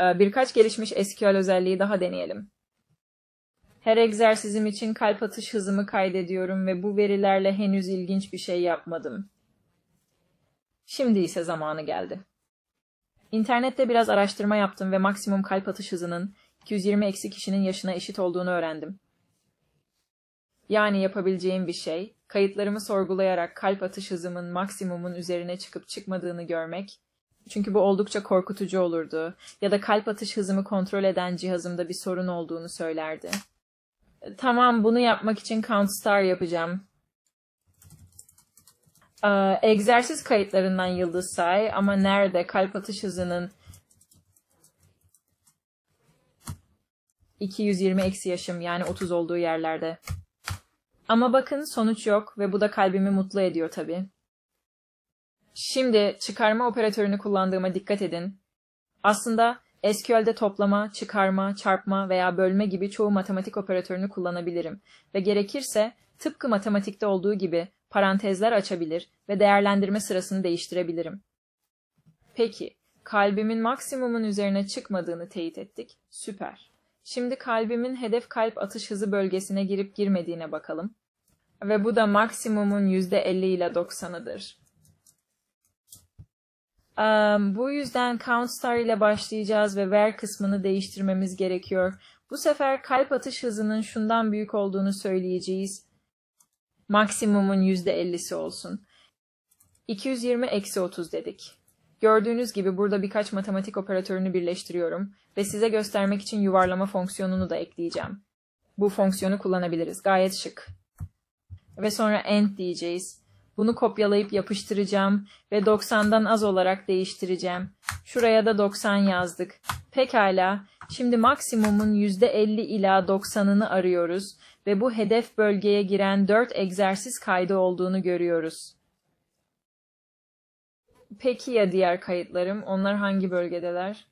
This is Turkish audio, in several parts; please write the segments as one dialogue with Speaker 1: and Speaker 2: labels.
Speaker 1: Ee, birkaç gelişmiş SQL özelliği daha deneyelim. Her egzersizim için kalp atış hızımı kaydediyorum ve bu verilerle henüz ilginç bir şey yapmadım. Şimdi ise zamanı geldi. İnternette biraz araştırma yaptım ve maksimum kalp atış hızının 220 eksi kişinin yaşına eşit olduğunu öğrendim. Yani yapabileceğim bir şey, kayıtlarımı sorgulayarak kalp atış hızımın maksimumun üzerine çıkıp çıkmadığını görmek çünkü bu oldukça korkutucu olurdu. Ya da kalp atış hızımı kontrol eden cihazımda bir sorun olduğunu söylerdi. E, tamam bunu yapmak için Count Star yapacağım. Ee, egzersiz kayıtlarından yıldız say ama nerede kalp atış hızının 220 eksi yaşım yani 30 olduğu yerlerde. Ama bakın sonuç yok ve bu da kalbimi mutlu ediyor tabii. Şimdi çıkarma operatörünü kullandığıma dikkat edin. Aslında SQL'de toplama, çıkarma, çarpma veya bölme gibi çoğu matematik operatörünü kullanabilirim ve gerekirse tıpkı matematikte olduğu gibi parantezler açabilir ve değerlendirme sırasını değiştirebilirim. Peki, kalbimin maksimumun üzerine çıkmadığını teyit ettik. Süper. Şimdi kalbimin hedef kalp atış hızı bölgesine girip girmediğine bakalım. Ve bu da maksimumun %50 ile 90'ıdır. Um, bu yüzden count star ile başlayacağız ve where kısmını değiştirmemiz gerekiyor. Bu sefer kalp atış hızının şundan büyük olduğunu söyleyeceğiz. Maksimumun %50'si olsun. 220 eksi 30 dedik. Gördüğünüz gibi burada birkaç matematik operatörünü birleştiriyorum ve size göstermek için yuvarlama fonksiyonunu da ekleyeceğim. Bu fonksiyonu kullanabiliriz. Gayet şık. Ve sonra end diyeceğiz. Bunu kopyalayıp yapıştıracağım ve 90'dan az olarak değiştireceğim. Şuraya da 90 yazdık. Pekala, şimdi maksimumun %50 ila 90'ını arıyoruz ve bu hedef bölgeye giren 4 egzersiz kaydı olduğunu görüyoruz. Peki ya diğer kayıtlarım? Onlar hangi bölgedeler?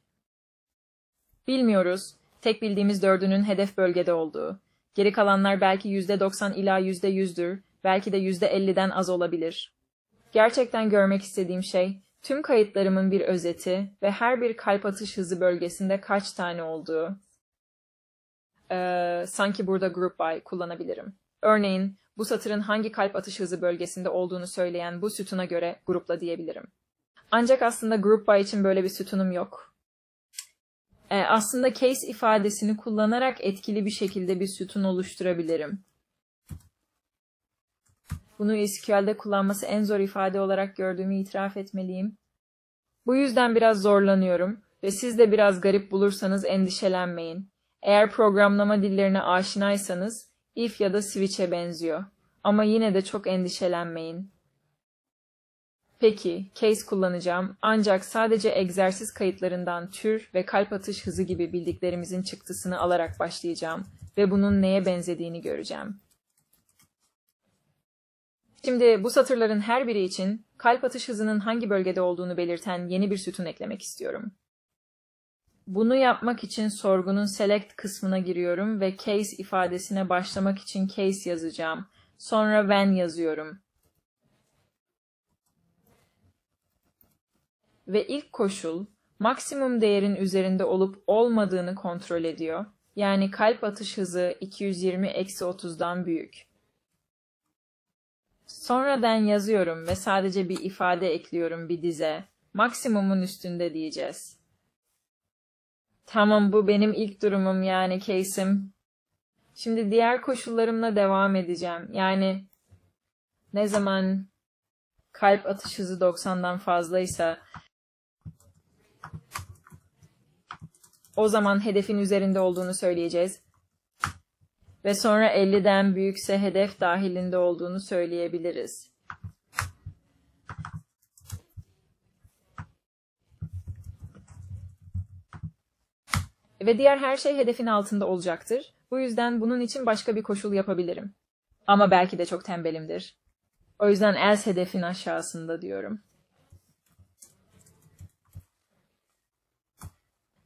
Speaker 1: Bilmiyoruz. Tek bildiğimiz dördünün hedef bölgede olduğu. Geri kalanlar belki %90 ila %100'dür Belki de yüzde elli'den az olabilir. Gerçekten görmek istediğim şey, tüm kayıtlarımın bir özeti ve her bir kalp atış hızı bölgesinde kaç tane olduğu. Ee, sanki burada group by kullanabilirim. Örneğin, bu satırın hangi kalp atış hızı bölgesinde olduğunu söyleyen bu sütuna göre grupla diyebilirim. Ancak aslında group by için böyle bir sütunum yok. Ee, aslında case ifadesini kullanarak etkili bir şekilde bir sütun oluşturabilirim. Bunu SQL'de kullanması en zor ifade olarak gördüğümü itiraf etmeliyim. Bu yüzden biraz zorlanıyorum ve siz de biraz garip bulursanız endişelenmeyin. Eğer programlama dillerine aşinaysanız if ya da switch'e benziyor. Ama yine de çok endişelenmeyin. Peki, case kullanacağım ancak sadece egzersiz kayıtlarından tür ve kalp atış hızı gibi bildiklerimizin çıktısını alarak başlayacağım ve bunun neye benzediğini göreceğim. Şimdi bu satırların her biri için kalp atış hızının hangi bölgede olduğunu belirten yeni bir sütun eklemek istiyorum. Bunu yapmak için sorgunun select kısmına giriyorum ve case ifadesine başlamak için case yazacağım. Sonra when yazıyorum. Ve ilk koşul maksimum değerin üzerinde olup olmadığını kontrol ediyor. Yani kalp atış hızı 220-30'dan büyük. Sonradan yazıyorum ve sadece bir ifade ekliyorum bir dize. Maksimumun üstünde diyeceğiz. Tamam bu benim ilk durumum yani case'im. Şimdi diğer koşullarımla devam edeceğim. Yani ne zaman kalp atış hızı 90'dan fazlaysa o zaman hedefin üzerinde olduğunu söyleyeceğiz ve sonra 50'den büyükse hedef dahilinde olduğunu söyleyebiliriz. Ve diğer her şey hedefin altında olacaktır. Bu yüzden bunun için başka bir koşul yapabilirim. Ama belki de çok tembelimdir. O yüzden as hedefin aşağısında diyorum.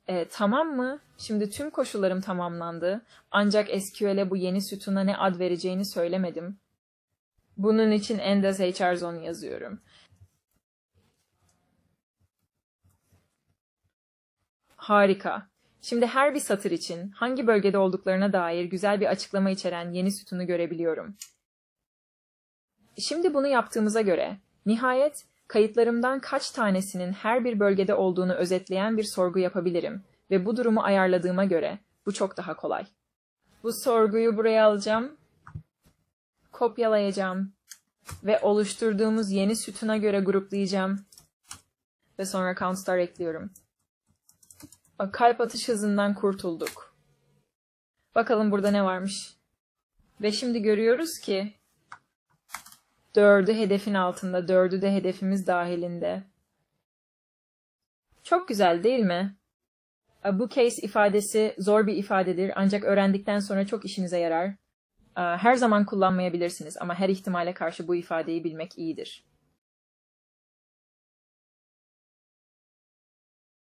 Speaker 1: e, tamam mı? Şimdi tüm koşullarım tamamlandı. Ancak SQL'e bu yeni sütuna ne ad vereceğini söylemedim. Bunun için Endas HR Zone yazıyorum. Harika. Şimdi her bir satır için hangi bölgede olduklarına dair güzel bir açıklama içeren yeni sütunu görebiliyorum. Şimdi bunu yaptığımıza göre nihayet Kayıtlarımdan kaç tanesinin her bir bölgede olduğunu özetleyen bir sorgu yapabilirim ve bu durumu ayarladığıma göre bu çok daha kolay. Bu sorguyu buraya alacağım, kopyalayacağım ve oluşturduğumuz yeni sütuna göre gruplayacağım ve sonra countstar ekliyorum. Bak, kalp atış hızından kurtulduk. Bakalım burada ne varmış. Ve şimdi görüyoruz ki Dördü hedefin altında, dördü de hedefimiz dahilinde. Çok güzel değil mi? Ee, bu case ifadesi zor bir ifadedir ancak öğrendikten sonra çok işimize yarar. Ee, her zaman kullanmayabilirsiniz ama her ihtimale karşı bu ifadeyi bilmek iyidir.